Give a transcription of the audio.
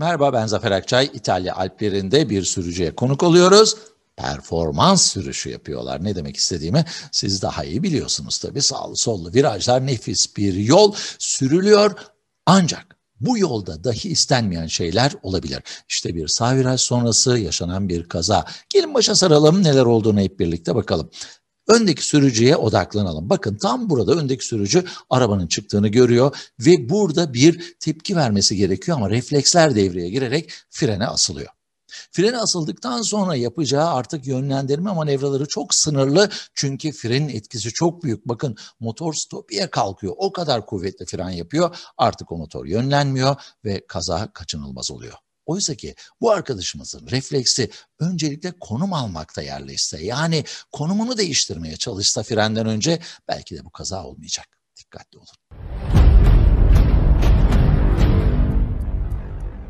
Merhaba ben Zafer Akçay. İtalya Alplerinde bir sürücüye konuk oluyoruz. Performans sürüşü yapıyorlar. Ne demek istediğimi siz daha iyi biliyorsunuz tabii. Sağlı sollu virajlar nefis bir yol sürülüyor. Ancak bu yolda dahi istenmeyen şeyler olabilir. İşte bir sağ viraj sonrası yaşanan bir kaza. Gelin başa saralım neler olduğunu hep birlikte bakalım. Öndeki sürücüye odaklanalım. Bakın tam burada öndeki sürücü arabanın çıktığını görüyor ve burada bir tepki vermesi gerekiyor ama refleksler devreye girerek frene asılıyor. Frene asıldıktan sonra yapacağı artık yönlendirme manevraları çok sınırlı çünkü frenin etkisi çok büyük. Bakın motor stopiye kalkıyor. O kadar kuvvetli fren yapıyor. Artık o motor yönlenmiyor ve kaza kaçınılmaz oluyor. Oysa ki bu arkadaşımızın refleksi öncelikle konum almakta yerleşse yani konumunu değiştirmeye çalışsa frenden önce belki de bu kaza olmayacak. Dikkatli olun.